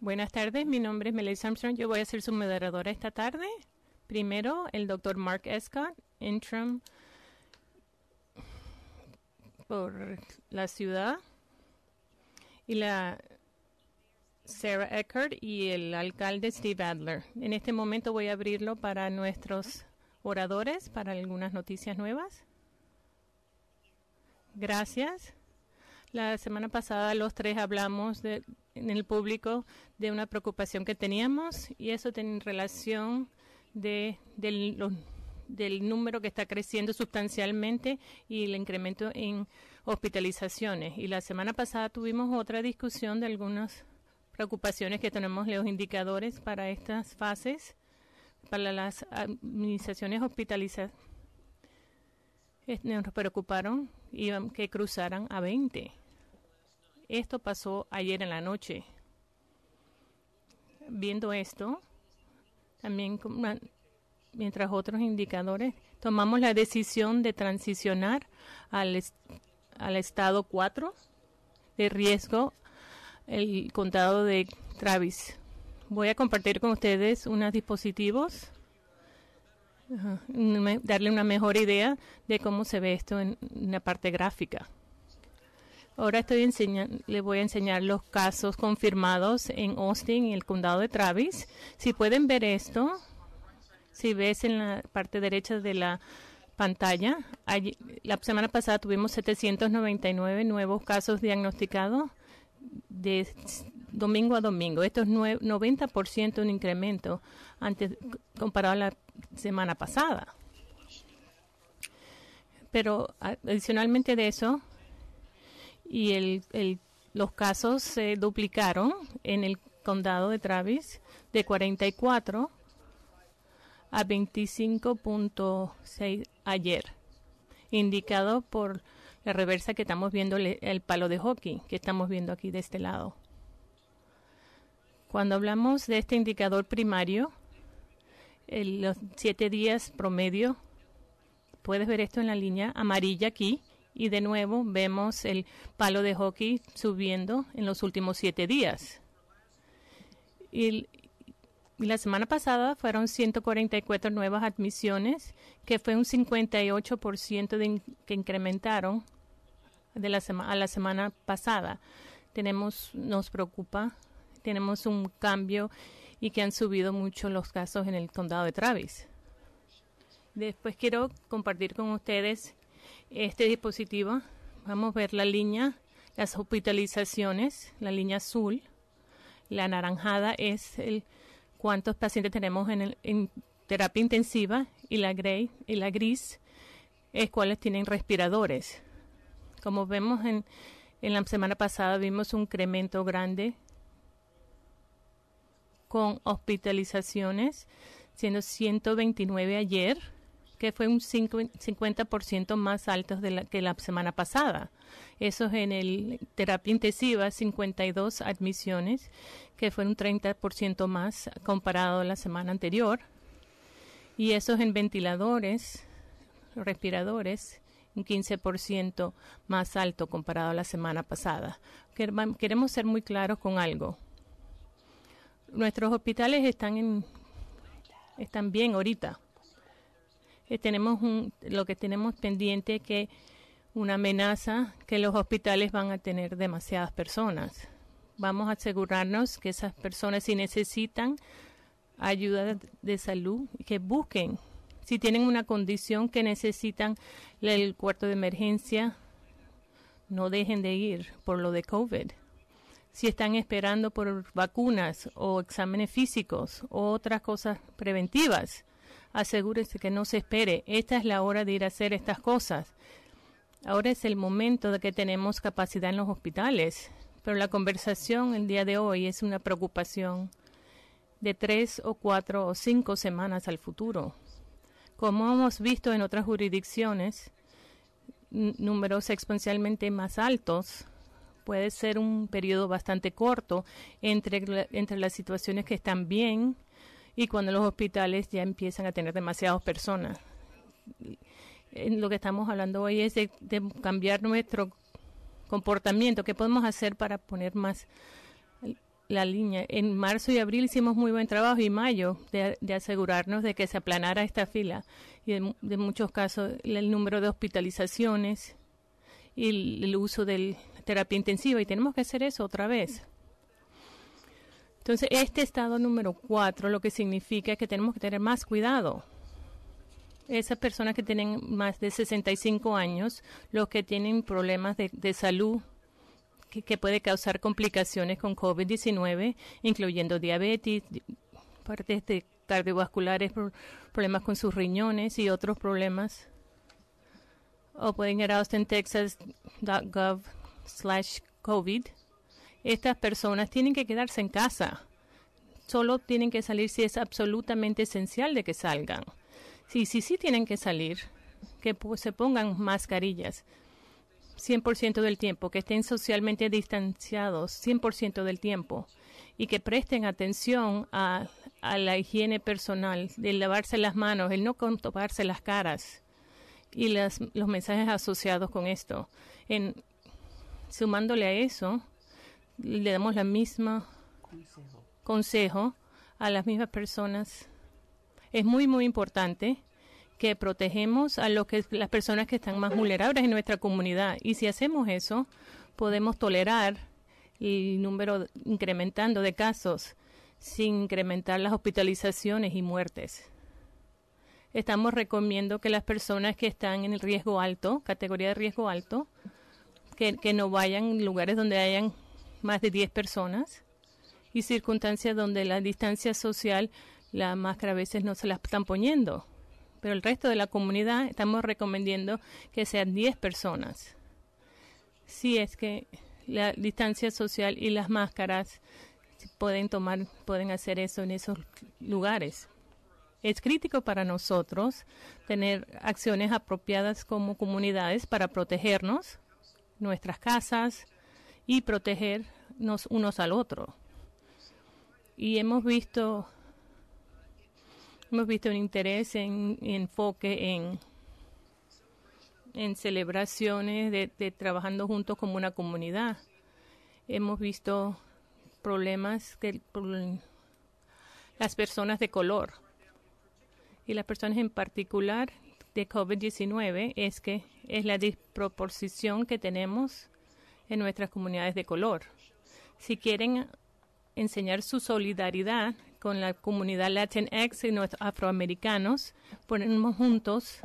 Buenas tardes, mi nombre es Melissa Armstrong. Yo voy a ser su moderadora esta tarde. Primero, el doctor Mark Escott, interim por la ciudad. Y la Sarah Eckert y el alcalde Steve Adler. En este momento voy a abrirlo para nuestros oradores, para algunas noticias nuevas. Gracias. La semana pasada los tres hablamos en el público de una preocupación que teníamos y eso tiene relación de, del número que está creciendo sustancialmente y el incremento en hospitalizaciones. Y la semana pasada tuvimos otra discusión de algunos preocupaciones que tenemos los indicadores para estas fases, para las administraciones hospitalizadas. Nos preocuparon que cruzaran a 20. Esto pasó ayer en la noche. Viendo esto, también mientras otros indicadores, tomamos la decisión de transicionar al, al estado 4 de riesgo el condado de Travis. Voy a compartir con ustedes unos dispositivos, darle una mejor idea de cómo se ve esto en la parte gráfica. Ahora estoy le voy a enseñar los casos confirmados en Austin, y el condado de Travis. Si pueden ver esto, si ves en la parte derecha de la pantalla, allí, la semana pasada tuvimos 799 nuevos casos diagnosticados de domingo a domingo. Esto es 90% un incremento antes comparado a la semana pasada. Pero adicionalmente de eso, y los casos se duplicaron en el condado de Travis de 44 a 25.6 ayer, indicado por la reversa que estamos viendo el palo de hockey que estamos viendo aquí de este lado. Cuando hablamos de este indicador primario, los siete días promedio, puedes ver esto en la línea amarilla aquí y de nuevo vemos el palo de hockey subiendo en los últimos siete días. Y, la semana pasada fueron 144 nuevas admisiones, que fue un 58% por ciento que incrementaron de la sema, a la semana pasada. Tenemos, nos preocupa, tenemos un cambio y que han subido mucho los casos en el condado de Travis. Después quiero compartir con ustedes este dispositivo. Vamos a ver la línea, las hospitalizaciones, la línea azul. La anaranjada es el cuántos pacientes tenemos en, terapia intensiva y la, y la gris es cuáles tienen respiradores. Como vemos en, la semana pasada, vimos un incremento grande con hospitalizaciones, siendo 129 ayer, que fue un 50% más alto de que la semana pasada. Eso en el terapia intensiva, 52 admisiones, que fue un 30% más comparado a la semana anterior. Y eso en ventiladores, respiradores, un 15% más alto comparado a la semana pasada. Queremos ser muy claros con algo. Nuestros hospitales están, en, están bien ahorita. Eh, tenemos lo que tenemos pendiente es que una amenaza que los hospitales van a tener demasiadas personas. Vamos a asegurarnos que esas personas si necesitan ayuda de salud, que busquen si tienen una condición que necesitan el cuarto de emergencia, no dejen de ir por lo de COVID. Si están esperando por vacunas o exámenes físicos o otras cosas preventivas, asegúrense que no se espere. Esta es la hora de ir a hacer estas cosas. Ahora es el momento de que tenemos capacidad en los hospitales, pero la conversación el día de hoy es una preocupación de tres o cuatro o cinco semanas al futuro. Como hemos visto en otras jurisdicciones, números exponencialmente más altos puede ser un periodo bastante corto entre, entre las situaciones que están bien y cuando los hospitales ya empiezan a tener demasiadas personas. Lo que estamos hablando hoy es de cambiar nuestro comportamiento, qué podemos hacer para poner más la línea. En marzo y abril hicimos muy buen trabajo y mayo de, asegurarnos de que se aplanara esta fila y en muchos casos el número de hospitalizaciones y el, uso de terapia intensiva y tenemos que hacer eso otra vez. Entonces, este estado número cuatro lo que significa es que tenemos que tener más cuidado. Esas personas que tienen más de 65 años, los que tienen problemas de salud que, puede causar complicaciones con COVID-19, incluyendo diabetes, partes de cardiovasculares, problemas con sus riñones y otros problemas. O pueden ir a austintexas.gov slash COVID. Estas personas tienen que quedarse en casa. Solo tienen que salir si es absolutamente esencial de que salgan. Si sí, sí tienen que salir, que se pongan mascarillas. 100% del tiempo, que estén socialmente distanciados 100% del tiempo y que presten atención a, a la higiene personal, el lavarse las manos, el no contoparse las caras y las, los mensajes asociados con esto. En, sumándole a eso, le damos la misma consejo a las mismas personas. Es muy, muy importante que protegemos a que, las personas que están más vulnerables en nuestra comunidad. Y si hacemos eso, podemos tolerar el número incrementando de casos sin incrementar las hospitalizaciones y muertes. Estamos recomiendo que las personas que están en el riesgo alto, categoría de riesgo alto, que, no vayan a lugares donde hayan más de 10 personas y circunstancias donde la distancia social, la máscara a veces no se la están poniendo pero el resto de la comunidad estamos recomendando que sean 10 personas. Si es que la distancia social y las máscaras pueden tomar, pueden hacer eso en esos lugares. Es crítico para nosotros tener acciones apropiadas como comunidades para protegernos, nuestras casas y protegernos unos al otro. Y hemos visto Hemos visto un interés en, enfoque en, en celebraciones de, trabajando juntos como una comunidad. Hemos visto problemas que las personas de color y las personas en particular de COVID-19 es que es la desproporción que tenemos en nuestras comunidades de color. Si quieren enseñar su solidaridad, con la comunidad Latinx y nuestros afroamericanos, ponemos juntos,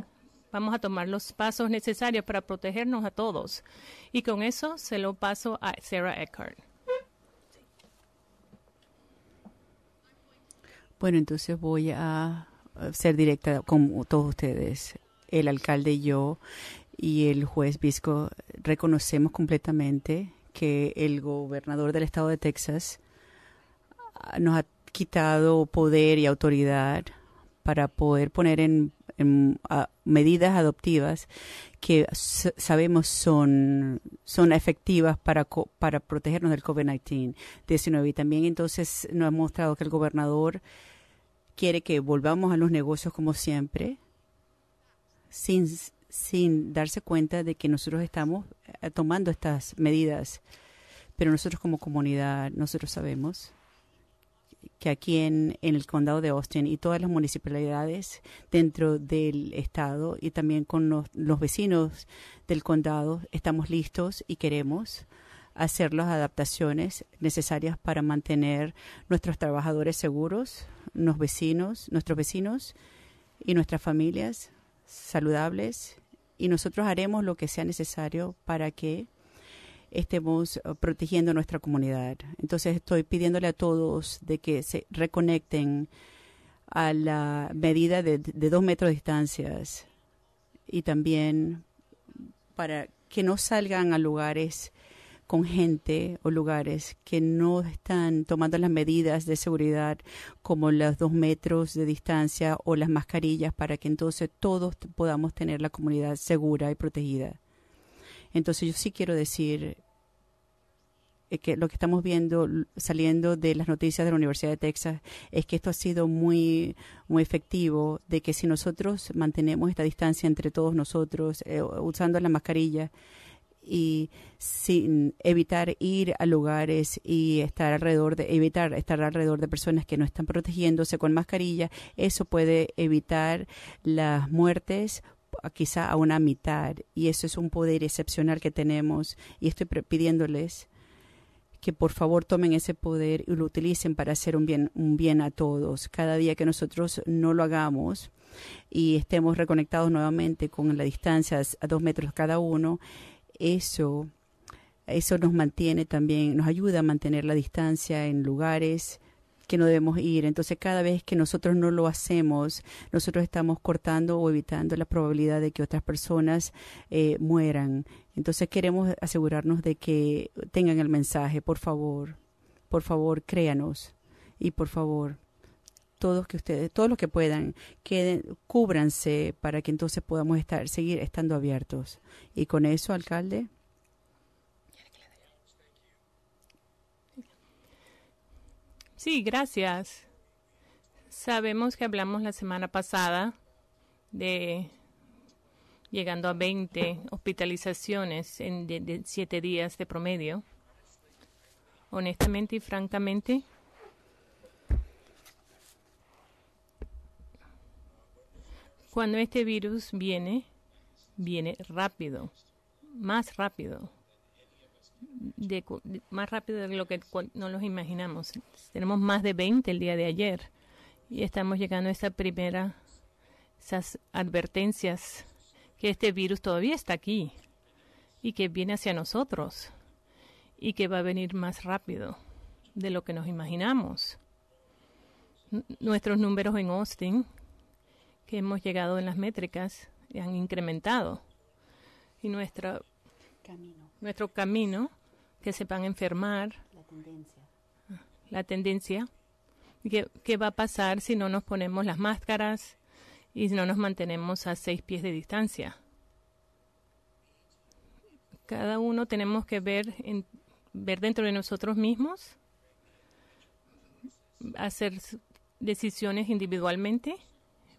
vamos a tomar los pasos necesarios para protegernos a todos. Y con eso se lo paso a Sarah Eckhart. Bueno, entonces voy a ser directa con todos ustedes. El alcalde y yo y el juez Visco reconocemos completamente que el gobernador del estado de Texas ah, nos ha quitado poder y autoridad para poder poner en, medidas adoptivas que sabemos son, son efectivas para, para protegernos del COVID-19. Y también entonces nos ha mostrado que el gobernador quiere que volvamos a los negocios como siempre, sin, sin darse cuenta de que nosotros estamos eh, tomando estas medidas. Pero nosotros como comunidad, nosotros sabemos que aquí en, el condado de Austin y todas las municipalidades dentro del estado y también con los, vecinos del condado estamos listos y queremos hacer las adaptaciones necesarias para mantener nuestros trabajadores seguros, los vecinos, nuestros vecinos y nuestras familias saludables y nosotros haremos lo que sea necesario para que estemos eh, protegiendo nuestra comunidad. Entonces estoy pidiéndole a todos de que se reconecten a la medida de, dos metros de distancias y también para que no salgan a lugares con gente o lugares que no están tomando las medidas de seguridad como los dos metros de distancia o las mascarillas para que entonces todos podamos tener la comunidad segura y protegida. Entonces yo sí quiero decir eh, que lo que estamos viendo saliendo de las noticias de la Universidad de Texas es que esto ha sido muy muy efectivo de que si nosotros mantenemos esta distancia entre todos nosotros eh, usando la mascarilla y sin evitar ir a lugares y estar alrededor de evitar estar alrededor de personas que no están protegiéndose con mascarilla, eso puede evitar las muertes, quizá a una mitad. Y eso es un poder excepcional que tenemos. Y estoy pidiéndoles que por favor tomen ese poder y lo utilicen para hacer un bien, un bien a todos. Cada día que nosotros no lo hagamos y estemos reconectados nuevamente con la distancia a dos metros cada uno, eso, eso nos mantiene también, nos ayuda a mantener la distancia en lugares, que no debemos ir. Entonces, cada vez que nosotros no lo hacemos, nosotros estamos cortando o evitando la probabilidad de que otras personas eh, mueran. Entonces, queremos asegurarnos de que tengan el mensaje, por favor, por favor, créanos y por favor, todos que ustedes, todos los que puedan, queden, cúbranse para que entonces podamos estar, seguir estando abiertos. Y con eso, alcalde. Sí, gracias. Sabemos que hablamos la semana pasada de llegando a 20 hospitalizaciones en siete días de promedio. Honestamente y francamente, cuando este virus viene, viene rápido, más rápido más rápido de lo que no los imaginamos. Tenemos más de 20 el día de ayer y estamos llegando a esa primera, esas advertencias que este virus todavía está aquí y que viene hacia nosotros y que va a venir más rápido de lo que nos imaginamos. nuestros números en Austin, que hemos llegado en las métricas, han incrementado. Y nuestro camino nuestro camino, que sepan enfermar. La tendencia. La tendencia. ¿Qué, va a pasar si no nos ponemos las máscaras y no nos mantenemos a seis pies de distancia? Cada uno tenemos que ver, en, ver dentro de nosotros mismos, hacer decisiones individualmente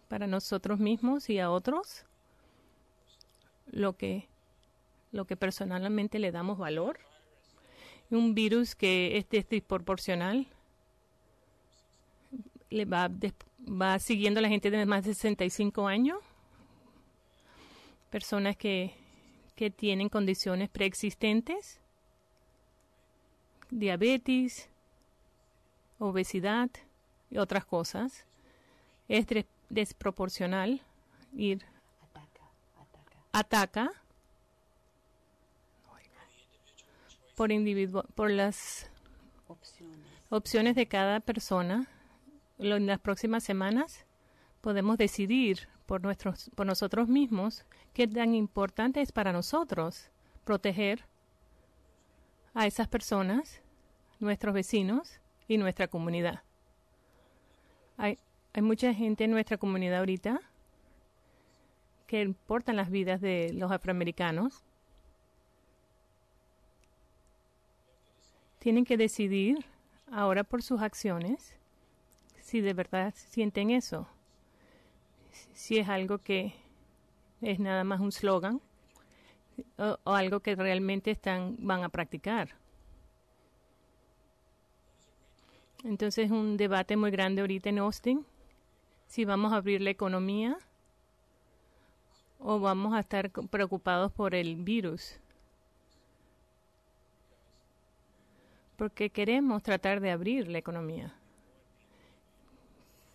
para nosotros mismos y a otros, lo que lo que personalmente le damos valor, un virus que es desproporcional, le va, siguiendo a la gente de más de 65 años, personas que, que tienen condiciones preexistentes, diabetes, obesidad y otras cosas. Es desproporcional ir. ataca. Ataca por, individuo, por las opciones. de cada persona. en las próximas semanas podemos decidir por, nuestros, por nosotros mismos qué tan importante es para nosotros proteger a esas personas, nuestros vecinos y nuestra comunidad. Hay, hay mucha gente en nuestra comunidad ahorita que importan las vidas de los afroamericanos tienen que decidir ahora por sus acciones si de verdad sienten eso. Si es algo que es nada más un slogan o, algo que realmente están, van a practicar. Entonces un debate muy grande ahorita en Austin. Si vamos a abrir la economía o vamos a estar preocupados por el virus. porque queremos tratar de abrir la economía.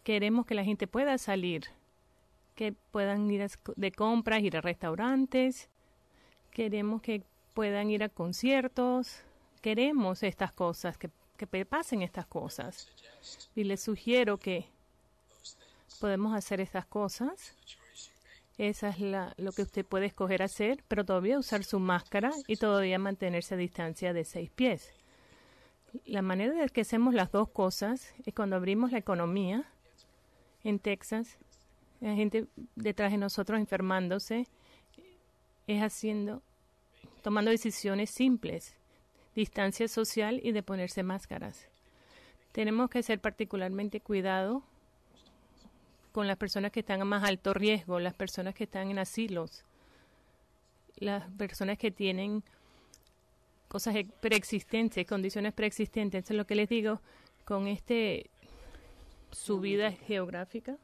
Queremos que la gente pueda salir, que puedan ir de compras, ir a restaurantes, queremos que puedan ir a conciertos, queremos estas cosas, que, pasen estas cosas. Y les sugiero que podemos hacer estas cosas. Esa es la, lo que usted puede escoger hacer, pero todavía usar su máscara y todavía mantenerse a distancia de seis pies. La manera de que hacemos las dos cosas es cuando abrimos la economía en Texas, la gente detrás de nosotros enfermándose, es haciendo, tomando decisiones simples, distancia social y de ponerse máscaras. Tenemos que ser particularmente cuidado con las personas que están a más alto riesgo, las personas que están en asilos, las personas que tienen cosas e-, preexistentes, condiciones preexistentes. eso es lo que les digo con este subida geográfica,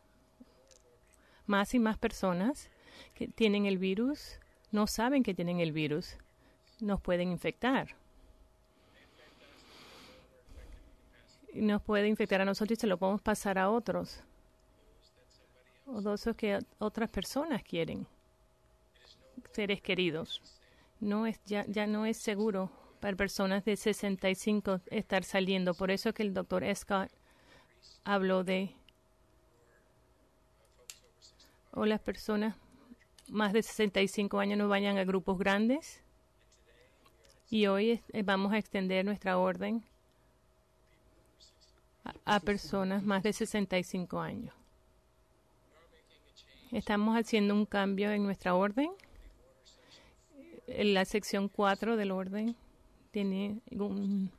más y más personas que tienen el virus no saben que tienen el virus, nos pueden infectar. Nos puede infectar a nosotros y se lo podemos pasar a otros. O dos que otras personas quieren, seres queridos. No es, ya, ya no es seguro para personas de 65 estar saliendo. Por eso que el doctor Scott habló de o las personas más de 65 años no vayan a grupos grandes. Y hoy eh, vamos a extender nuestra orden a, personas más de 65 años. Estamos haciendo un cambio en nuestra orden, en la sección 4 del orden tiene un,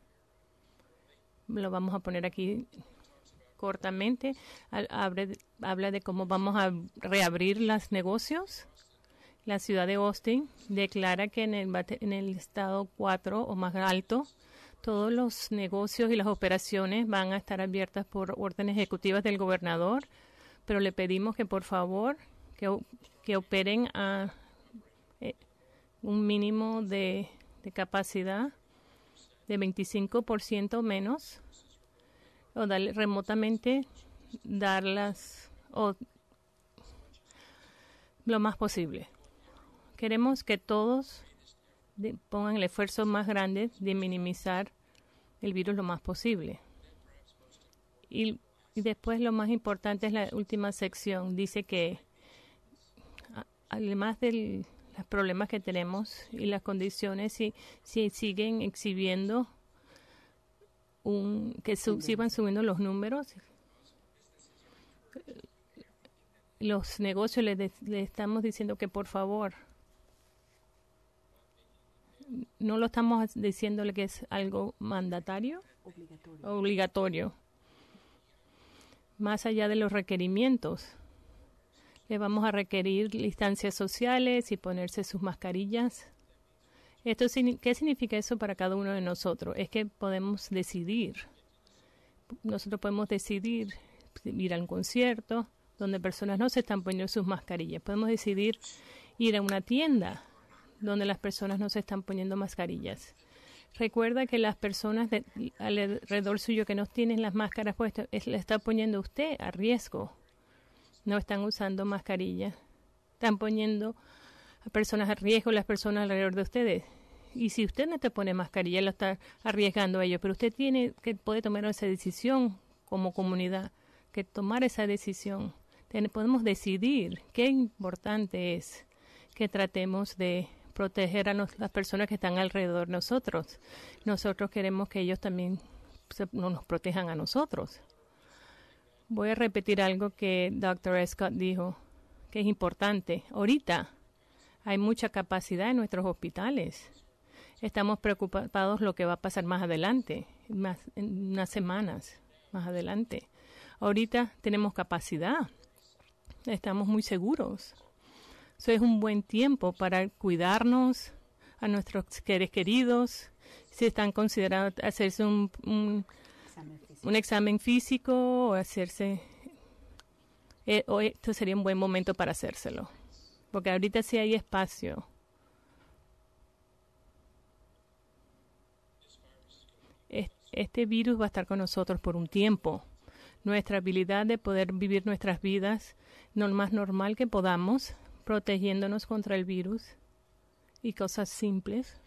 lo vamos a poner aquí cortamente, abre, habla de cómo vamos a reabrir los negocios. La ciudad de Austin declara que en el, en el estado 4 o más alto, todos los negocios y las operaciones van a estar abiertas por órdenes ejecutivas del gobernador, pero le pedimos que por favor que, operen a eh, un mínimo de, de capacidad de 25% menos o darle remotamente darlas o lo más posible. Queremos que todos pongan el esfuerzo más grande de minimizar el virus lo más posible. y después lo más importante es la última sección. Dice que además del los problemas que tenemos y las condiciones si, si siguen exhibiendo un, que sigan subiendo los números. Los negocios le estamos diciendo que por favor no lo estamos diciéndole que es algo mandatario, obligatorio, más allá de los requerimientos. Le vamos a requerir distancias sociales y ponerse sus mascarillas. Esto, ¿Qué significa eso para cada uno de nosotros? Es que podemos decidir. Nosotros podemos decidir ir a un concierto donde personas no se están poniendo sus mascarillas. Podemos decidir ir a una tienda donde las personas no se están poniendo mascarillas. Recuerda que las personas alrededor suyo que no tienen las máscaras puestas, le la está poniendo usted a riesgo no están usando mascarilla. Están poniendo a personas a riesgo, las personas alrededor de ustedes. Y si usted no te pone mascarilla, lo está arriesgando a ellos. Pero usted tiene que puede tomar esa decisión como comunidad, que tomar esa decisión. podemos decidir qué importante es que tratemos de proteger a las personas que están alrededor de nosotros. Nosotros queremos que ellos también no nos protejan a nosotros. Voy a repetir algo que Dr. Scott dijo, que es importante. Ahorita hay mucha capacidad en nuestros hospitales. Estamos preocupados lo que va a pasar más adelante, más, en unas semanas más adelante. Ahorita tenemos capacidad. Estamos muy seguros. Eso es un buen tiempo para cuidarnos a nuestros queridos, si están considerados hacerse un, un un examen físico o hacerse... Eh, o esto sería un buen momento para hacérselo, porque ahorita sí hay espacio. Este virus va a estar con nosotros por un tiempo. Nuestra habilidad de poder vivir nuestras vidas lo más normal que podamos, protegiéndonos contra el virus y cosas simples.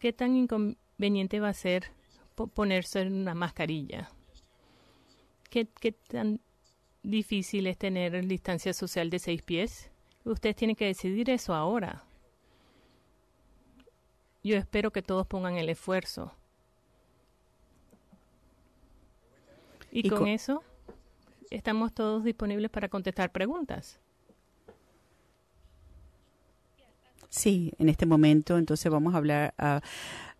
¿Qué tan inconveniente va a ser ponerse una mascarilla. ¿Qué, tan difícil es tener distancia social de seis pies? Ustedes tienen que decidir eso ahora. Yo espero que todos pongan el esfuerzo. Y, con, con eso estamos todos disponibles para contestar preguntas. Sí, en este momento entonces vamos a hablar a,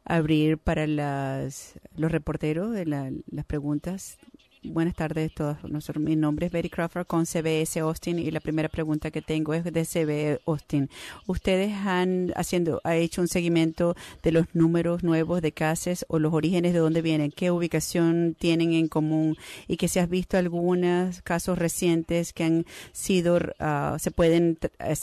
abrir para las, los reporteros de las preguntas Buenas tardes a todos. mi nombre es Betty Crawford con CBS Austin y la primera pregunta que tengo es de CBS Austin. Ustedes han haciendo ha hecho un seguimiento de los números nuevos de casos o los orígenes de dónde vienen, qué ubicación tienen en común y que si has visto algunos casos recientes que han sido ah, se pueden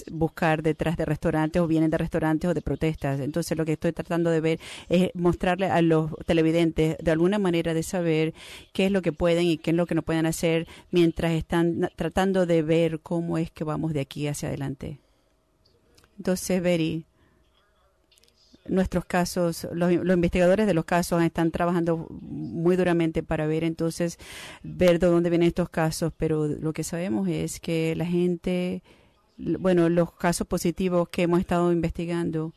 buscar detrás de restaurantes o vienen de restaurantes o de protestas. Entonces lo que estoy tratando de ver es mostrarle a los televidentes de alguna manera de saber qué es lo que pueden y qué es lo que no pueden hacer mientras están tratando de ver cómo es que vamos de aquí hacia adelante. Entonces, Beri, nuestros casos, los, los, investigadores de los casos están trabajando muy duramente para ver entonces, ver de dónde vienen estos casos, pero lo que sabemos es que la gente, bueno, los casos positivos que hemos estado investigando,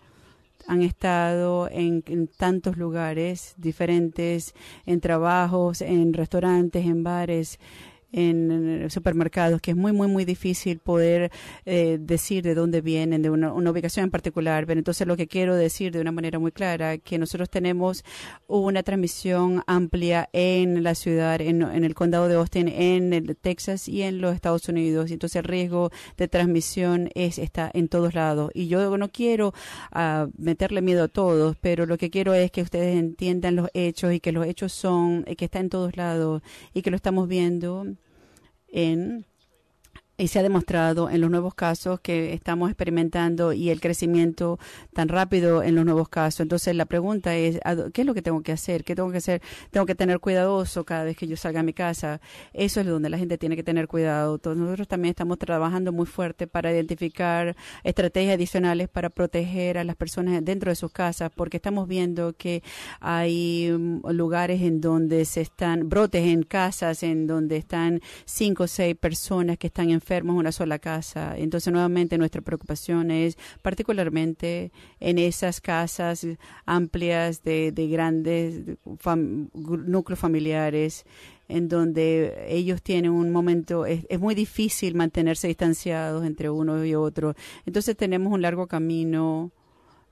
han estado en, tantos lugares diferentes, en trabajos, en restaurantes, en bares, en supermercados, que es muy, muy, muy difícil poder eh, decir de dónde vienen, de una, ubicación en particular. Pero entonces lo que quiero decir de una manera muy clara, que nosotros tenemos una transmisión amplia en la ciudad, en, el condado de Austin, en el Texas y en los Estados Unidos. entonces el riesgo de transmisión es está en todos lados. Y yo no quiero ah, meterle miedo a todos, pero lo que quiero es que ustedes entiendan los hechos y que los hechos son, eh, que está en todos lados y que lo estamos viendo In. y se ha demostrado en los nuevos casos que estamos experimentando y el crecimiento tan rápido en los nuevos casos. Entonces la pregunta es, ¿qué es lo que tengo que hacer? ¿Qué tengo que hacer? Tengo que tener cuidadoso cada vez que yo salga a mi casa. Eso es donde la gente tiene que tener cuidado. Entonces, nosotros también estamos trabajando muy fuerte para identificar estrategias adicionales para proteger a las personas dentro de sus casas, porque estamos viendo que hay mm, lugares en donde se están brotes en casas, en donde están cinco o seis personas que están enfermas una sola casa. Entonces, nuevamente, nuestra preocupación es particularmente en esas casas amplias de, grandes núcleos familiares en donde ellos tienen un momento, es, es, muy difícil mantenerse distanciados entre uno y otro. Entonces tenemos un largo camino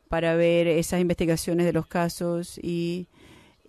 para ver esas investigaciones de los casos y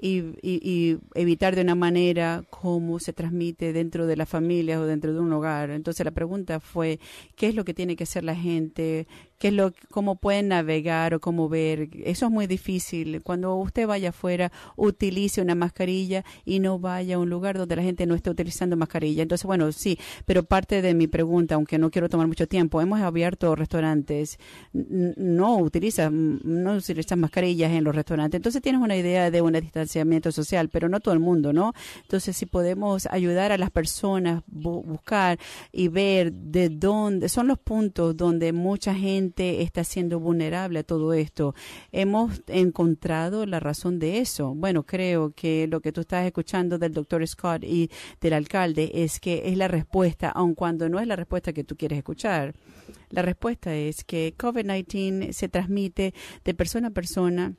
y, evitar de una manera cómo se transmite dentro de las familias o dentro de un hogar. Entonces la pregunta fue, ¿qué es lo que tiene que hacer la gente? lo, cómo pueden navegar o cómo ver. Eso es muy difícil. Cuando usted vaya afuera, utilice una mascarilla y no vaya a un lugar donde la gente no esté utilizando mascarilla. Entonces, bueno, sí, pero parte de mi pregunta, aunque no quiero tomar mucho tiempo, hemos abierto restaurantes, no utilizan, no utilizan mascarillas en los restaurantes. Entonces tienes una idea de un distanciamiento social, pero no todo el mundo, ¿no? Entonces, si podemos ayudar a las personas, buscar y ver de dónde son los puntos donde mucha gente está siendo vulnerable a todo esto. Hemos encontrado la razón de eso. Bueno, creo que lo que tú estás escuchando del doctor Scott y del alcalde es que es la respuesta, aun cuando no es la respuesta que tú quieres escuchar. La respuesta es que COVID-19 se transmite de persona a persona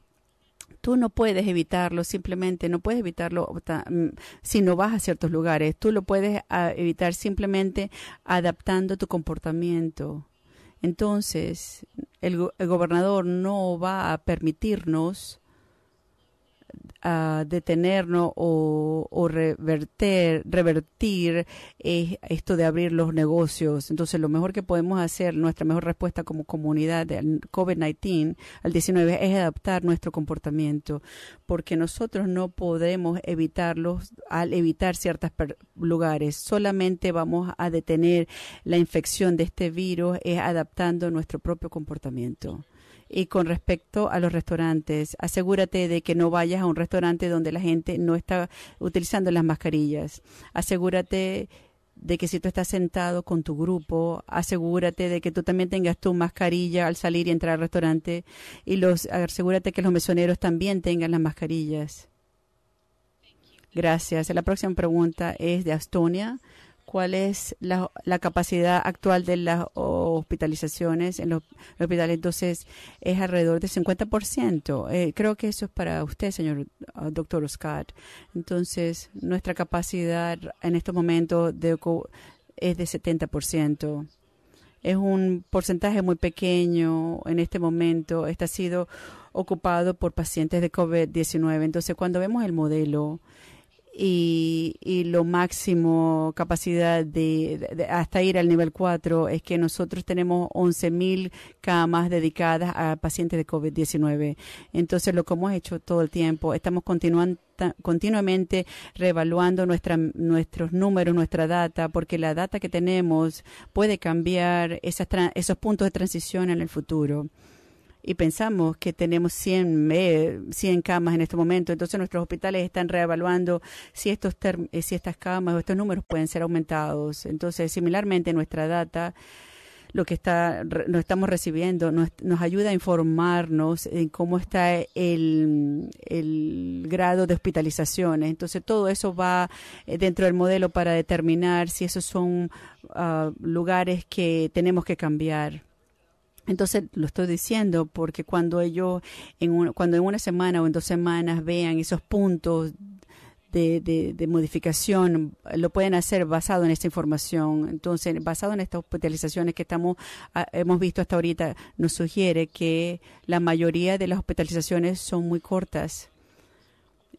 tú no puedes evitarlo, simplemente no puedes evitarlo mm, si no vas a ciertos lugares. Tú lo puedes ah, evitar simplemente adaptando tu comportamiento entonces el, gobernador no va a permitirnos a ah, detenernos o, reverter, revertir esto de abrir los negocios. Entonces, lo mejor que podemos hacer, nuestra mejor respuesta como comunidad del COVID-19, al 19, es adaptar nuestro comportamiento, porque nosotros no podemos evitarlos al evitar ciertos lugares. Solamente vamos a detener la infección de este virus es adaptando nuestro propio comportamiento. Y con respecto a los restaurantes, asegúrate de que no vayas a un restaurante donde la gente no está utilizando las mascarillas. Asegúrate de que si tú estás sentado con tu grupo, asegúrate de que tú también tengas tu mascarilla al salir y entrar al restaurante y los asegúrate que los mesoneros también tengan las mascarillas. Gracias. La próxima pregunta es de Astonia cuál es la, la, capacidad actual de las hospitalizaciones en los, hospitales, entonces es alrededor del 50%. Eh, creo que eso es para usted, señor ah, doctor Oscar. Entonces, nuestra capacidad en estos momentos de, es de 70%. Es un porcentaje muy pequeño en este momento. Está ha sido ocupado por pacientes de COVID-19. Entonces, cuando vemos el modelo, y, y lo máximo capacidad de, hasta ir al nivel 4 es que nosotros tenemos 11.000 camas dedicadas a pacientes de COVID-19. Entonces, lo que hemos hecho todo el tiempo, estamos continuamente reevaluando nuestra, nuestros números, nuestra data, porque la data que tenemos puede cambiar esos puntos de transición en el futuro y pensamos que tenemos 100, 100, camas en este momento. Entonces nuestros hospitales están reevaluando si, estos eh, si estas camas o estos números pueden ser aumentados. Entonces, similarmente, nuestra data lo que está estamos recibiendo nos, nos, ayuda a informarnos en cómo está el, el grado de hospitalizaciones. Entonces, todo eso va eh, dentro del modelo para determinar si esos son ah, lugares que tenemos que cambiar. Entonces lo estoy diciendo porque cuando ellos, en cuando en una semana o en dos semanas vean esos puntos de, de, de, modificación, lo pueden hacer basado en esta información. Entonces, basado en estas hospitalizaciones que estamos ah, hemos visto hasta ahorita, nos sugiere que la mayoría de las hospitalizaciones son muy cortas.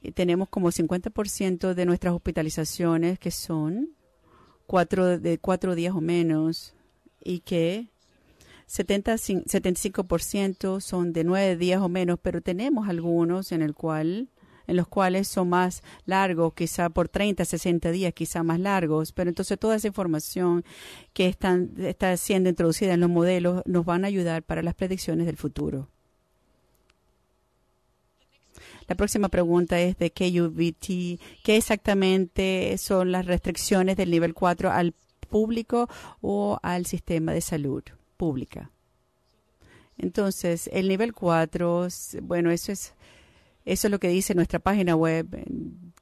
Y tenemos como 50% de nuestras hospitalizaciones que son cuatro, de cuatro días o menos y que por 75% son de nueve días o menos, pero tenemos algunos en el cual en los cuales son más largos, quizá por 30, 60 días, quizá más largos. Pero entonces toda esa información que están, está siendo introducida en los modelos nos van a ayudar para las predicciones del futuro. La próxima pregunta es de KUVT. ¿Qué exactamente son las restricciones del nivel 4 al público o al sistema de salud? pública. Entonces, el nivel 4, bueno, eso es, eso es lo que dice nuestra página web eh,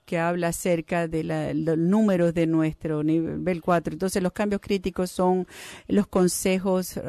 que habla acerca de los números de nuestro nivel 4. Entonces, los cambios críticos son los consejos eh,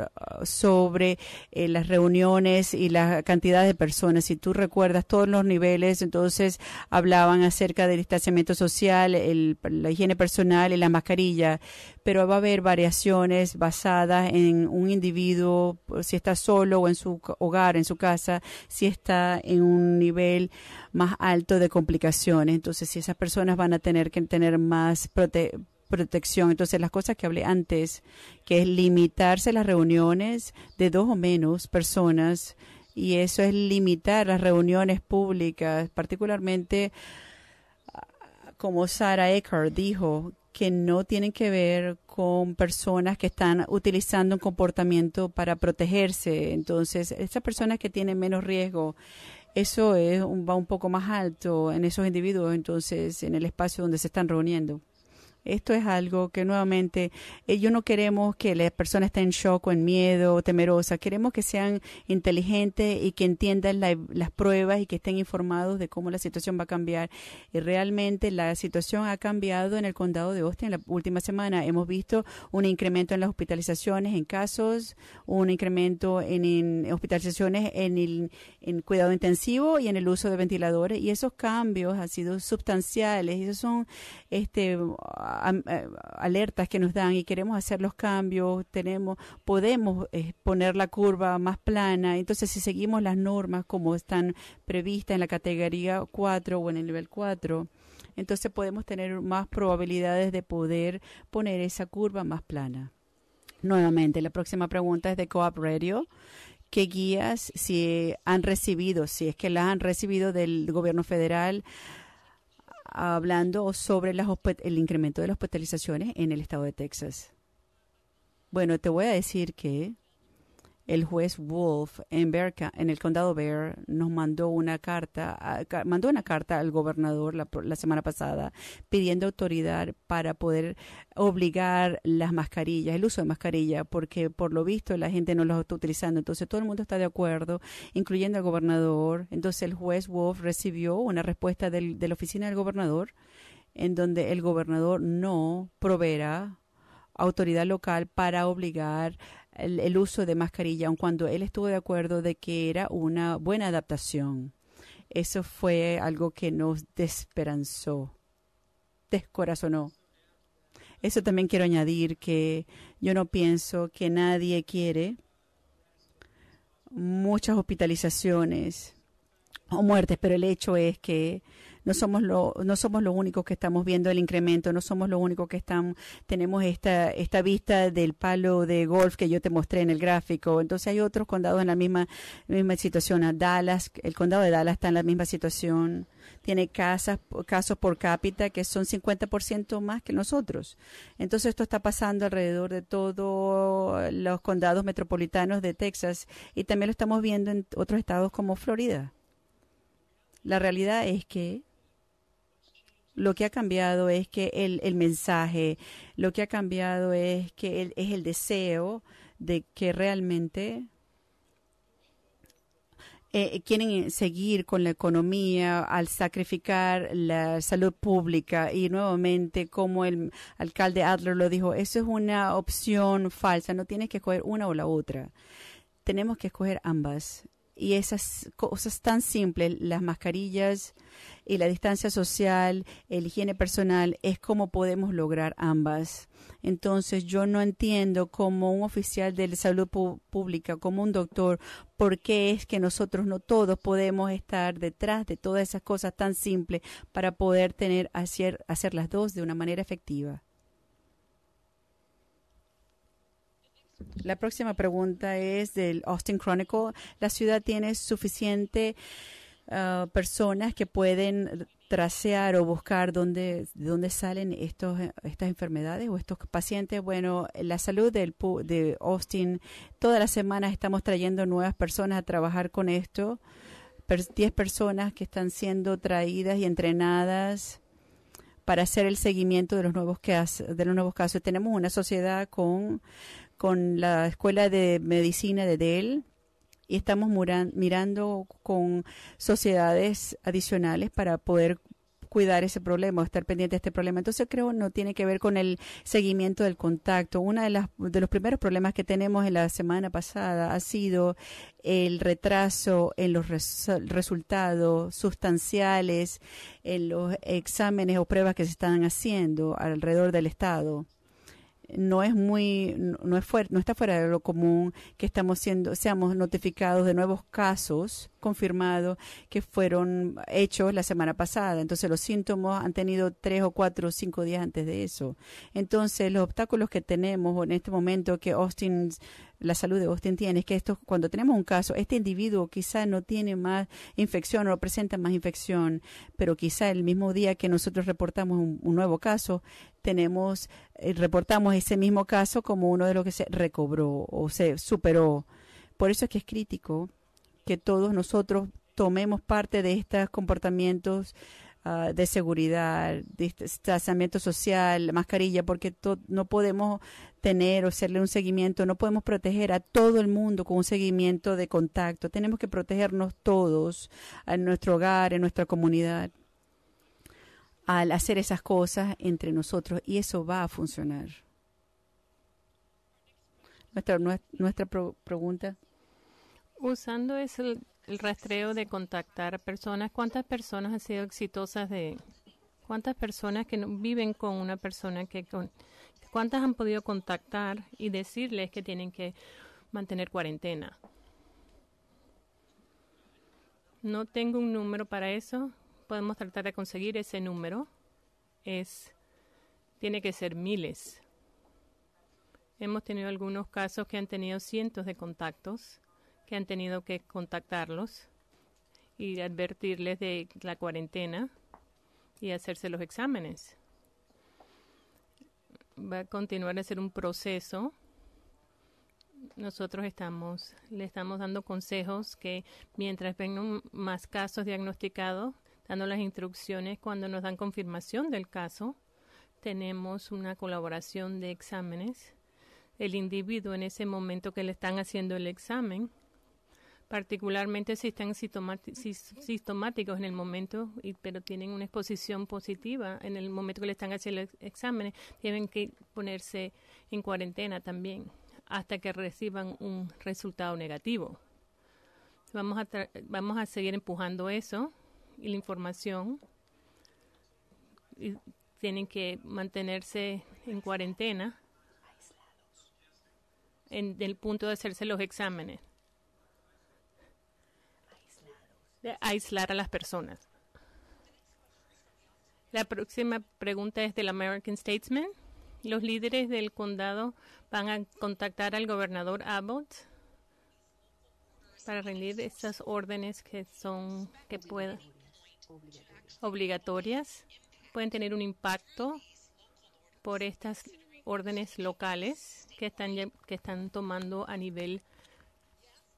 sobre eh, las reuniones y la cantidad de personas. Si tú recuerdas todos los niveles, entonces hablaban acerca del distanciamiento social, la higiene personal y la mascarilla pero va a haber variaciones basadas en un individuo, pues, si está solo o en su hogar, en su casa, si está en un nivel más alto de complicaciones. Entonces, si esas personas van a tener que tener más protección. Entonces, las cosas que hablé antes, que es limitarse las reuniones de dos o menos personas, y eso es limitar las reuniones públicas, particularmente como Sara Eckhart dijo, que no tienen que ver con personas que están utilizando un comportamiento para protegerse. Entonces, esas personas que tienen menos riesgo, eso va un poco más alto en esos individuos, entonces, en el espacio donde se están reuniendo. Esto es algo que nuevamente ellos eh, no queremos que la persona esté en shock o en miedo o temerosa. Queremos que sean inteligentes y que entiendan las pruebas y que estén informados de cómo la situación va a cambiar. Y realmente la situación ha cambiado en el condado de Austin en la última semana. Hemos visto un incremento en las hospitalizaciones en casos, un incremento en, hospitalizaciones en, el, cuidado intensivo y en el uso de ventiladores. Y esos cambios han sido sustanciales. Esos son este eh, alertas que nos dan y queremos hacer los cambios, tenemos, podemos eh, poner la curva más plana. Entonces, si seguimos las normas como están previstas en la categoría 4 o en el nivel 4, entonces podemos tener más probabilidades de poder poner esa curva más plana. Nuevamente, la próxima pregunta es de co Radio. ¿Qué guías si han recibido, si es que las han recibido del gobierno federal? hablando sobre el incremento de las hospitalizaciones en el estado de Texas. Bueno, te voy a decir que el juez Wolf en, Berka, en el condado Bear nos mandó una carta, mandó una carta al gobernador la, la, semana pasada pidiendo autoridad para poder obligar las mascarillas, el uso de mascarilla, porque por lo visto la gente no las está utilizando. Entonces todo el mundo está de acuerdo, incluyendo al gobernador. Entonces el juez Wolf recibió una respuesta del, de la oficina del gobernador en donde el gobernador no proveerá autoridad local para obligar el, uso de mascarilla, aun cuando él estuvo de acuerdo de que era una buena adaptación. Eso fue algo que nos desesperanzó, descorazonó. Eso también quiero añadir que yo no pienso que nadie quiere muchas hospitalizaciones o muertes, pero el hecho es que no somos lo, no somos los únicos que estamos viendo el incremento, no somos los únicos que están, tenemos esta, esta vista del palo de golf que yo te mostré en el gráfico. Entonces hay otros condados en la misma, misma situación. Dallas, el condado de Dallas está en la misma situación. Tiene casas, casos por cápita que son 50% más que nosotros. Entonces esto está pasando alrededor de todos los condados metropolitanos de Texas y también lo estamos viendo en otros estados como Florida. La realidad es que lo que ha cambiado es que el, el mensaje, lo que ha cambiado es que el, es el deseo de que realmente eh, quieren eh, seguir con la economía al sacrificar la salud pública y nuevamente como el alcalde Adler lo dijo, eso es una opción falsa, no tienes que escoger una o la otra. Tenemos que escoger ambas y esas cosas tan simples, las mascarillas y la distancia social, el higiene personal, es como podemos lograr ambas. Entonces yo no entiendo como un oficial de salud pública, como un doctor, por qué es que nosotros no todos podemos estar detrás de todas esas cosas tan simples para poder tener hacer las dos de una manera efectiva. La próxima pregunta es del Austin Chronicle. ¿La ciudad tiene suficiente ah, personas que pueden trasear o buscar dónde, dónde salen estos, estas enfermedades o estos pacientes. Bueno, la salud de Austin, todas las semanas estamos trayendo nuevas personas a trabajar con esto. Diez personas que están siendo traídas y entrenadas para hacer el seguimiento de los nuevos De los nuevos casos. Tenemos una sociedad con con la Escuela de Medicina de Dell y estamos mirando con sociedades adicionales para poder cuidar ese problema estar pendiente de este problema. Entonces creo no tiene que ver con el seguimiento del contacto. Uno de, las, de los primeros problemas que tenemos en la semana pasada ha sido el retraso en los resultados sustanciales, en los exámenes o pruebas que se están haciendo alrededor del Estado no es muy no es fuerte no está fuera de lo común que estamos siendo seamos notificados de nuevos casos confirmados que fueron hechos la semana pasada entonces los síntomas han tenido tres o cuatro o cinco días antes de eso entonces los obstáculos que tenemos en este momento que Austin la salud de Austin tiene es que esto, cuando tenemos un caso, este individuo quizá no tiene más infección o presenta más infección, pero quizá el mismo día que nosotros reportamos un, nuevo caso, tenemos, eh, reportamos ese mismo caso como uno de los que se recobró o se superó. Por eso es que es crítico que todos nosotros tomemos parte de estos comportamientos Ah, de seguridad, distanciamiento social, mascarilla, porque no podemos tener o hacerle un seguimiento, no podemos proteger a todo el mundo con un seguimiento de contacto. Tenemos que protegernos todos en nuestro hogar, en nuestra comunidad, al hacer esas cosas entre nosotros y eso va a funcionar. Nuestra, nuestra, pregunta. Usando ese el rastreo de contactar personas, ¿cuántas personas han sido exitosas de cuántas personas que viven con una persona que con cuántas han podido contactar y decirles que tienen que mantener cuarentena? No tengo un número para eso. Podemos tratar de conseguir ese número. Es tiene que ser miles. Hemos tenido algunos casos que han tenido cientos de contactos que han tenido que contactarlos y advertirles de la cuarentena y hacerse los exámenes. Va a continuar a ser un proceso. Nosotros estamos, le estamos dando consejos que mientras vengan más casos diagnosticados, dando las instrucciones cuando nos dan confirmación del caso, tenemos una colaboración de exámenes. El individuo en ese momento que le están haciendo el examen particularmente si están sistemáticos en el momento, pero tienen una exposición positiva en el momento que le están haciendo exámenes, tienen que ponerse en cuarentena también hasta que reciban un resultado negativo. Vamos a, vamos a seguir empujando eso y la información. tienen que mantenerse en cuarentena en el punto de hacerse los exámenes. de aislar a las personas. La próxima pregunta es del American Statesman. Los líderes del condado van a contactar al gobernador Abbott para rendir estas órdenes que son que puedan obligatorias pueden tener un impacto por estas órdenes locales que están que están tomando a nivel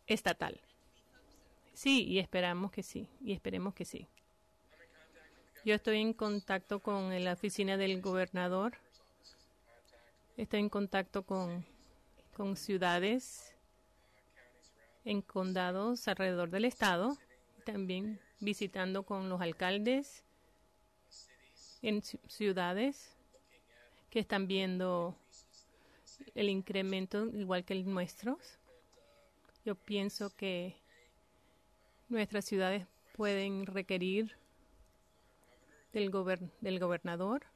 estatal. Sí, y esperamos que sí, y esperemos que sí. Yo estoy en contacto con la oficina del gobernador, estoy en contacto con, ciudades, en condados alrededor del estado, también visitando con los alcaldes en ciudades que están viendo el incremento igual que el nuestro. Yo pienso que Nuestras ciudades pueden requerir del, gobernador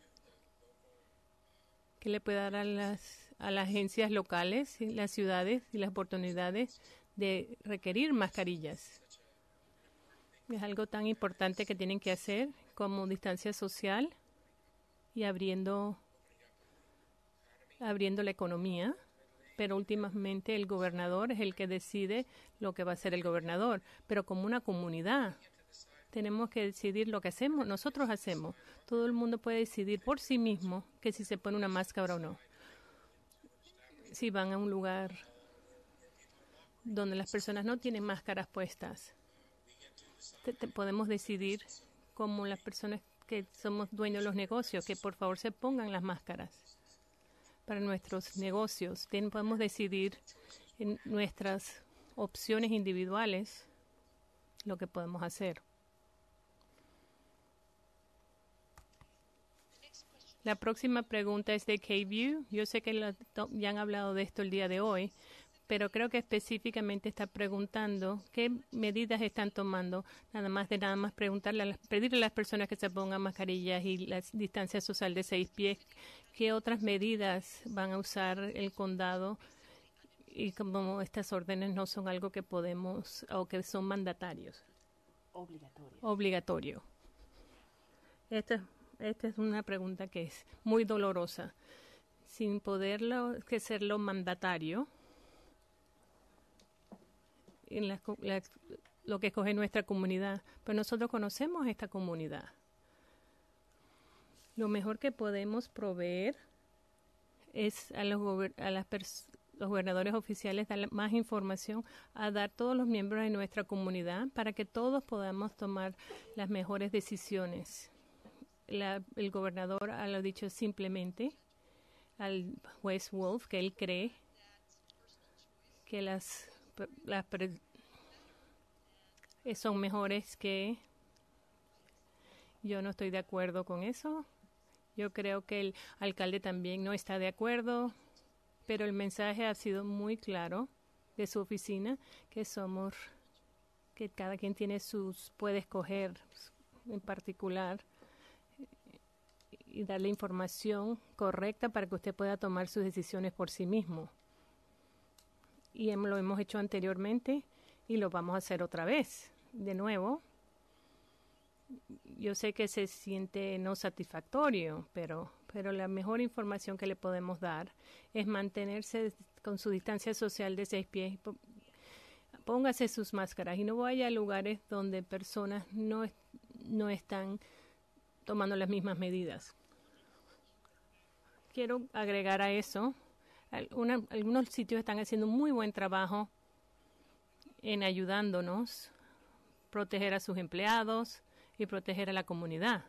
que le pueda dar a las, agencias locales, y las ciudades y las oportunidades de requerir mascarillas. Es algo tan importante que tienen que hacer como distancia social y abriendo, abriendo la economía pero últimamente el gobernador es el que decide lo que va a hacer el gobernador. Pero como una comunidad tenemos que decidir lo que hacemos, nosotros hacemos. Todo el mundo puede decidir por sí mismo que si se pone una máscara o no. Si van a un lugar donde las personas no tienen máscaras puestas, podemos decidir como las personas que somos dueños de los negocios, que por favor se pongan las máscaras para nuestros negocios. Podemos decidir en nuestras opciones individuales lo que podemos hacer. La próxima pregunta es de View. Yo sé que ya han hablado de esto el día de hoy, pero creo que específicamente está preguntando qué medidas están tomando, nada más de nada más preguntarle a pedirle a las personas que se pongan mascarillas y la distancia social de seis pies, ¿Qué otras medidas van a usar el condado? Y como estas órdenes no son algo que podemos o que son mandatarios. Obligatorio. Esta, es una pregunta que es muy dolorosa. Sin poderlo, que serlo mandatario, en lo que escoge nuestra comunidad, pues nosotros conocemos esta comunidad lo mejor que podemos proveer es a los, a las los gobernadores oficiales dar más información, a dar todos los miembros de nuestra comunidad para que todos podamos tomar las mejores decisiones. el gobernador ha lo dicho simplemente al juez Wolf que él cree que las, las son mejores que yo no estoy de acuerdo con eso. Yo creo que el alcalde también no está de acuerdo, pero el mensaje ha sido muy claro de su oficina que somos que cada quien tiene sus puede escoger en particular y darle información correcta para que usted pueda tomar sus decisiones por sí mismo. Y lo hemos hecho anteriormente y lo vamos a hacer otra vez, de nuevo, yo sé que se siente no satisfactorio, pero, pero la mejor información que le podemos dar es mantenerse con su distancia social de seis pies. Póngase sus máscaras y no vaya a lugares donde personas no, no están tomando las mismas medidas. Quiero agregar a eso, algunos sitios están haciendo muy buen trabajo en ayudándonos proteger a sus empleados, y proteger a la comunidad.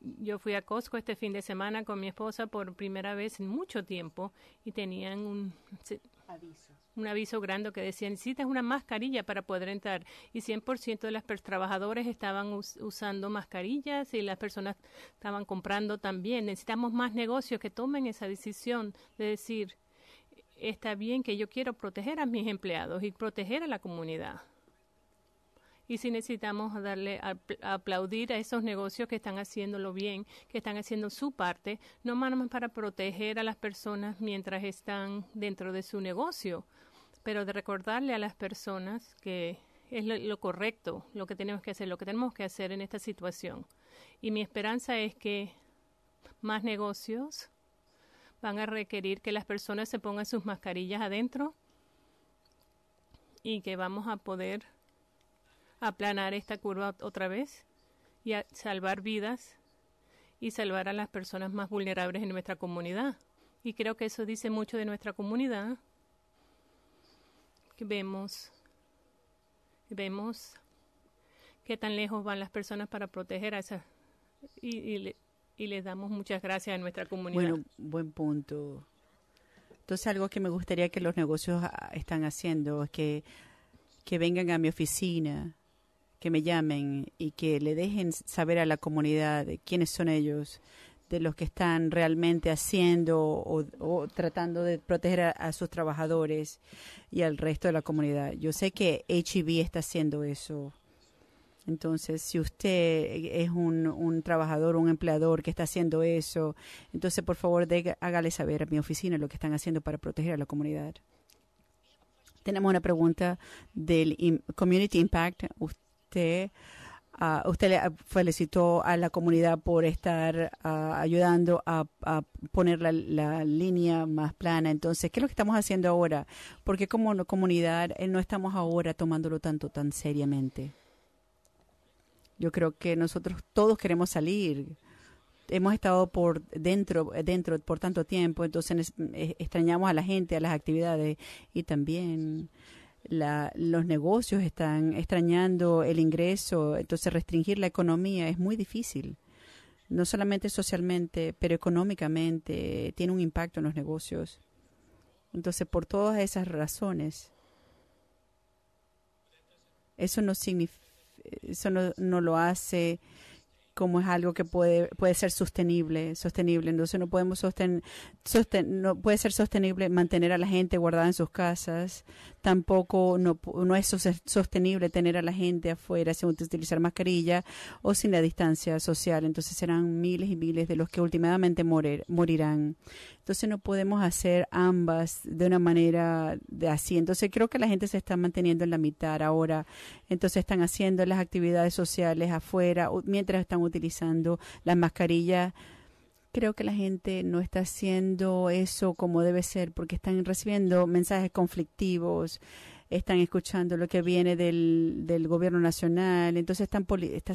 Yo fui a Costco este fin de semana con mi esposa por primera vez en mucho tiempo y tenían un aviso. un aviso grande que decía necesitas una mascarilla para poder entrar y 100% de los trabajadores estaban usando mascarillas y las personas estaban comprando también. Necesitamos más negocios que tomen esa decisión de decir está bien que yo quiero proteger a mis empleados y proteger a la comunidad y si necesitamos darle aplaudir a esos negocios que están haciéndolo bien, que están haciendo su parte, no más para proteger a las personas mientras están dentro de su negocio, pero de recordarle a las personas que es lo, correcto, lo que tenemos que hacer, lo que tenemos que hacer en esta situación. Y mi esperanza es que más negocios van a requerir que las personas se pongan sus mascarillas adentro y que vamos a poder aplanar esta curva otra vez y a salvar vidas y salvar a las personas más vulnerables en nuestra comunidad. Y creo que eso dice mucho de nuestra comunidad. Que vemos, vemos qué tan lejos van las personas para proteger a esas y, y, les damos muchas gracias a nuestra comunidad. Bueno, buen punto. Entonces algo que me gustaría que los negocios ah, están haciendo es que, que vengan a mi oficina que me llamen y que le dejen saber a la comunidad quiénes son ellos, de los que están realmente haciendo o, tratando de proteger a, sus trabajadores y al resto de la comunidad. Yo sé que HIV está haciendo eso. Entonces, si usted es un, un trabajador, un empleador que está haciendo eso, entonces por favor de, hágale saber a mi oficina lo que están haciendo para proteger a la comunidad. Tenemos una pregunta del Community Impact. Este, usted le felicitó a la comunidad por estar ayudando a, poner la, línea más plana. Entonces, ¿qué es lo que estamos haciendo ahora? Porque como comunidad eh, no estamos ahora tomándolo tanto tan seriamente. Yo creo que nosotros todos queremos salir hemos estado por dentro dentro por tanto tiempo entonces extrañamos a la gente a las actividades y también la, los negocios están extrañando el ingreso, entonces restringir la economía es muy difícil, no solamente socialmente, pero económicamente tiene un impacto en los negocios. Entonces, por todas esas razones, eso no, eso no lo hace como es algo que puede, puede ser sostenible, sostenible. Entonces no podemos no puede ser sostenible mantener a la gente guardada en sus casas. Tampoco no, es sostenible tener a la gente afuera sin utilizar mascarilla o sin la distancia social. Entonces serán miles y miles de los que últimamente morirán. Entonces no podemos hacer ambas de una manera de así. Entonces creo que la gente se está manteniendo en la mitad ahora. Entonces están haciendo las actividades sociales afuera mientras están utilizando las mascarillas creo que la gente no está haciendo eso como debe ser porque están recibiendo mensajes conflictivos están escuchando lo que viene del, gobierno nacional, entonces están, está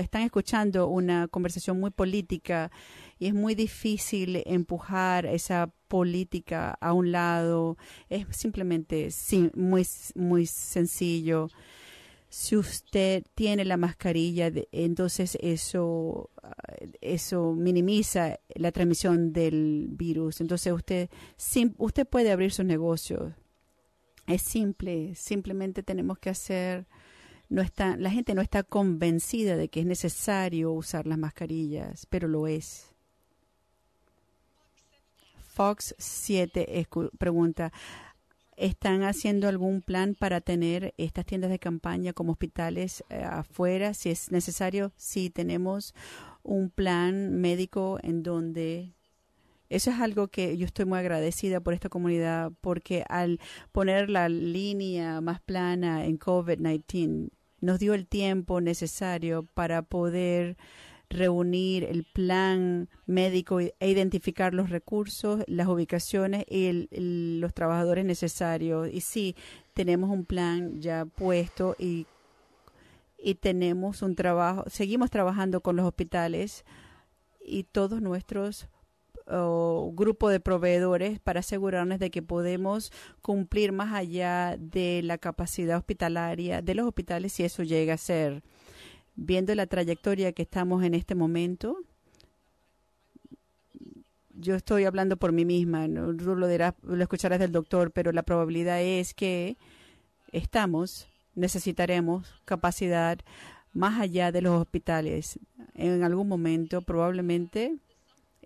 están escuchando una conversación muy política y es muy difícil empujar esa política a un lado, es simplemente muy, muy sencillo. Si usted tiene la mascarilla, entonces eso, eso minimiza la transmisión del virus. Entonces usted, usted puede abrir sus negocios es simple, simplemente tenemos que hacer no está, la gente no está convencida de que es necesario usar las mascarillas, pero lo es. Fox 7 pregunta, ¿están haciendo algún plan para tener estas tiendas de campaña como hospitales eh, afuera? Si es necesario, si tenemos un plan médico en donde eso es algo que yo estoy muy agradecida por esta comunidad porque al poner la línea más plana en COVID-19 nos dio el tiempo necesario para poder reunir el plan médico e identificar los recursos, las ubicaciones y los trabajadores necesarios. Y sí, tenemos un plan ya puesto y, y tenemos un trabajo, seguimos trabajando con los hospitales y todos nuestros o grupo de proveedores para asegurarnos de que podemos cumplir más allá de la capacidad hospitalaria de los hospitales si eso llega a ser. Viendo la trayectoria que estamos en este momento, yo estoy hablando por mí misma, ¿no? lo, lo escucharás del doctor, pero la probabilidad es que estamos, necesitaremos capacidad más allá de los hospitales. En algún momento, probablemente,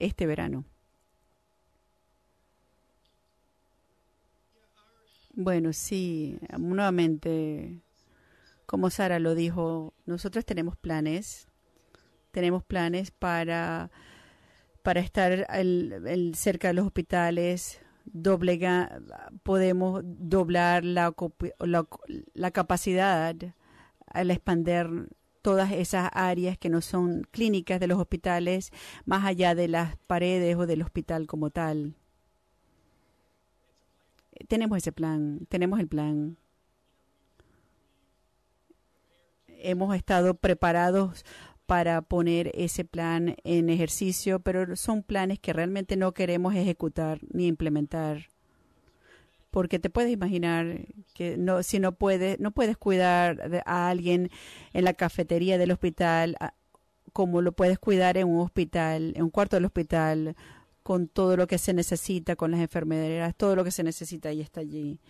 este verano. Bueno, sí, nuevamente, como Sara lo dijo, nosotros tenemos planes, tenemos planes para, para estar cerca de los hospitales, podemos doblar la, capacidad al expandir, todas esas áreas que no son clínicas de los hospitales, más allá de las paredes o del hospital como tal. Tenemos ese plan, tenemos el plan. Hemos estado preparados para poner ese plan en ejercicio, pero son planes que realmente no queremos ejecutar ni implementar porque te puedes imaginar que no, si no puedes, no puedes cuidar a alguien en la cafetería del hospital como lo puedes cuidar en un hospital, en un cuarto del hospital, con todo lo que se necesita, con las enfermeras, todo lo que se necesita y está allí.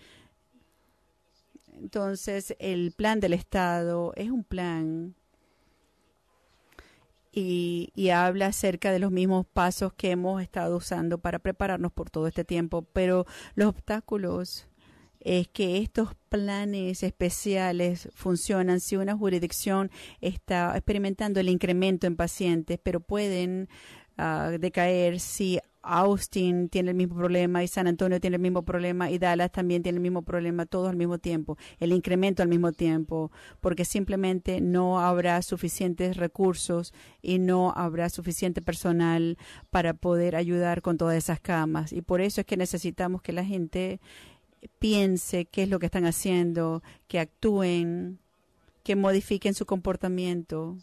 Entonces, el plan del Estado es un plan y, habla acerca de los mismos pasos que hemos estado usando para prepararnos por todo este tiempo. Pero los obstáculos es que estos planes especiales funcionan si una jurisdicción está experimentando el incremento en pacientes, pero pueden ah, decaer si Austin tiene el mismo problema y San Antonio tiene el mismo problema y Dallas también tiene el mismo problema, todos al mismo tiempo, el incremento al mismo tiempo, porque simplemente no habrá suficientes recursos y no habrá suficiente personal para poder ayudar con todas esas camas. Y por eso es que necesitamos que la gente piense qué es lo que están haciendo, que actúen, que modifiquen su comportamiento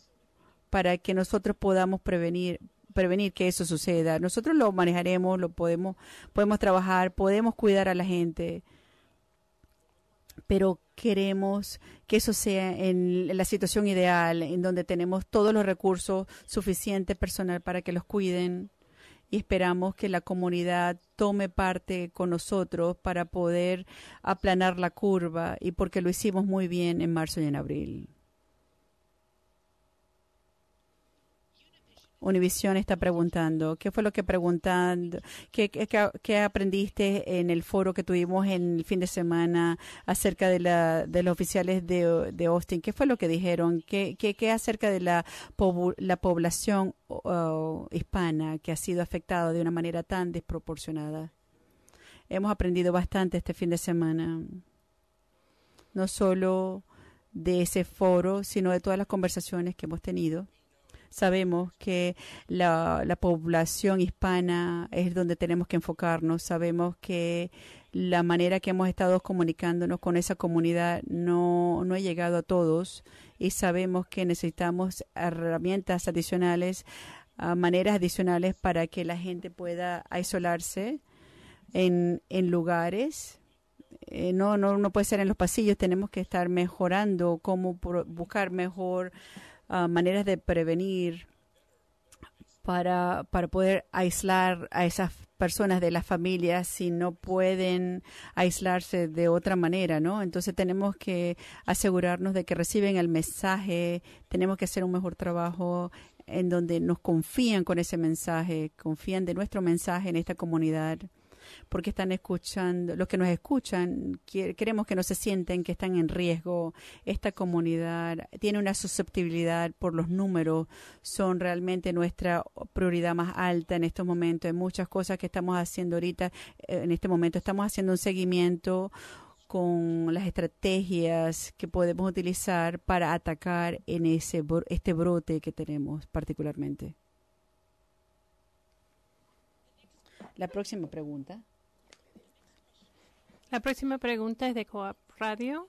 para que nosotros podamos prevenir prevenir que eso suceda. Nosotros lo manejaremos, lo podemos, podemos trabajar, podemos cuidar a la gente, pero queremos que eso sea en la situación ideal, en donde tenemos todos los recursos, suficientes personal para que los cuiden y esperamos que la comunidad tome parte con nosotros para poder aplanar la curva y porque lo hicimos muy bien en marzo y en abril. Univision está preguntando. ¿Qué fue lo que preguntan? ¿Qué, qué, aprendiste en el foro que tuvimos en el fin de semana acerca de, la, de los oficiales de, Austin? ¿Qué fue lo que dijeron? ¿Qué, qué, qué acerca de la, la población uh, hispana que ha sido afectada de una manera tan desproporcionada? Hemos aprendido bastante este fin de semana. No solo de ese foro, sino de todas las conversaciones que hemos tenido Sabemos que la, población hispana es donde tenemos que enfocarnos. Sabemos que la manera que hemos estado comunicándonos con esa comunidad no, no ha llegado a todos y sabemos que necesitamos herramientas adicionales, ah, maneras adicionales para que la gente pueda aislarse en, en lugares. Eh, no, no, no puede ser en los pasillos, tenemos que estar mejorando, cómo buscar mejor Ah, maneras de prevenir para, para poder aislar a esas personas de las familias si no pueden aislarse de otra manera, ¿no? Entonces tenemos que asegurarnos de que reciben el mensaje, tenemos que hacer un mejor trabajo en donde nos confían con ese mensaje, confían de nuestro mensaje en esta comunidad porque están escuchando, los que nos escuchan, queremos que no se sienten que están en riesgo. Esta comunidad tiene una susceptibilidad por los números, son realmente nuestra prioridad más alta en estos momentos. Hay muchas cosas que estamos haciendo ahorita, eh, en este momento estamos haciendo un seguimiento con las estrategias que podemos utilizar para atacar en ese este brote que tenemos particularmente. La próxima pregunta. La próxima pregunta es de Coap Radio.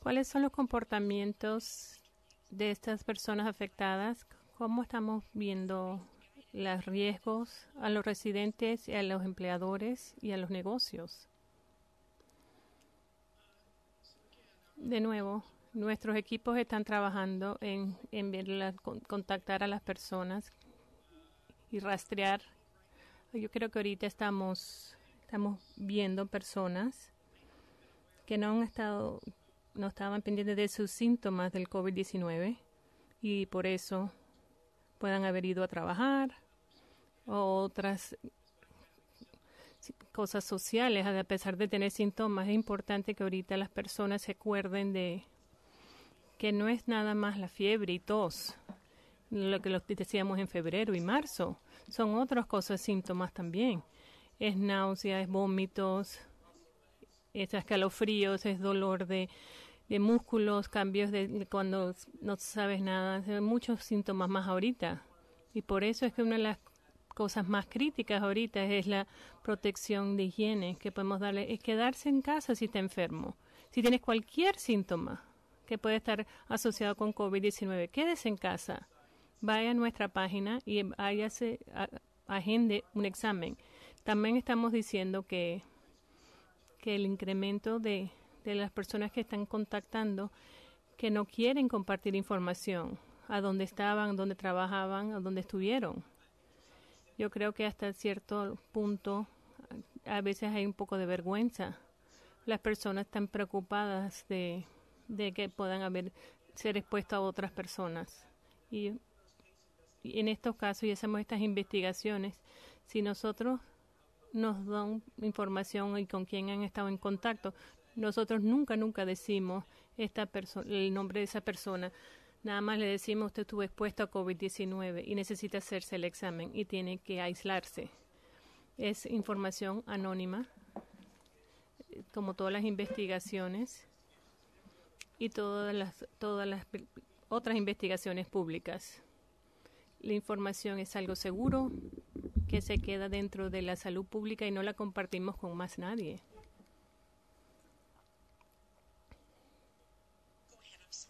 ¿Cuáles son los comportamientos de estas personas afectadas? ¿Cómo estamos viendo los riesgos a los residentes y a los empleadores y a los negocios? De nuevo, nuestros equipos están trabajando en, contactar a las personas y rastrear. Yo creo que ahorita estamos, estamos viendo personas que no han estado, no estaban pendientes de sus síntomas del COVID-19 y por eso puedan haber ido a trabajar o otras cosas sociales, a pesar de tener síntomas, es importante que ahorita las personas se acuerden de que no es nada más la fiebre y tos, lo que los decíamos en febrero y marzo. Son otras cosas, síntomas también. Es náuseas es vómitos, es escalofríos, es dolor de, músculos, cambios de, cuando no sabes nada, muchos síntomas más ahorita. Y por eso es que una de las cosas más críticas ahorita es la protección de higiene que podemos darle, es quedarse en casa si está enfermo. Si tienes cualquier síntoma que puede estar asociado con COVID-19, quédese en casa vaya a nuestra página y hágase agende un examen. También estamos diciendo que, que el incremento de, las personas que están contactando que no quieren compartir información a dónde estaban, dónde trabajaban, a dónde estuvieron. Yo creo que hasta cierto punto a veces hay un poco de vergüenza. Las personas están preocupadas de, que puedan haber, ser expuestas a otras personas. Y en estos casos y hacemos estas investigaciones, si nosotros nos dan información y con quién han estado en contacto, nosotros nunca, nunca decimos esta el nombre de esa persona. Nada más le decimos, usted estuvo expuesto a COVID-19 y necesita hacerse el examen y tiene que aislarse. Es información anónima, como todas las investigaciones y todas las, todas las otras investigaciones públicas. La información es algo seguro que se queda dentro de la salud pública y no la compartimos con más nadie.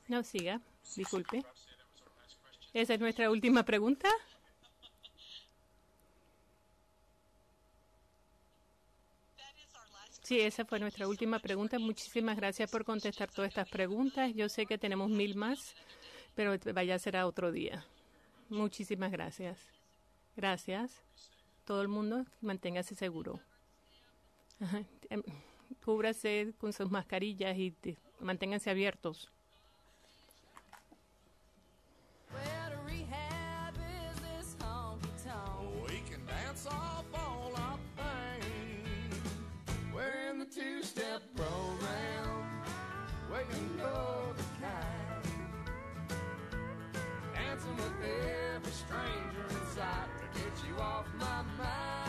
No, siga. Disculpe. Esa es nuestra última pregunta. Sí, esa fue nuestra última pregunta. Muchísimas gracias por contestar todas estas preguntas. Yo sé que tenemos mil más, pero vaya será otro día. Muchísimas gracias. Gracias. Todo el mundo, manténgase seguro. Em, cúbrase con sus mascarillas y manténganse abiertos. with every stranger in sight to get you off my mind.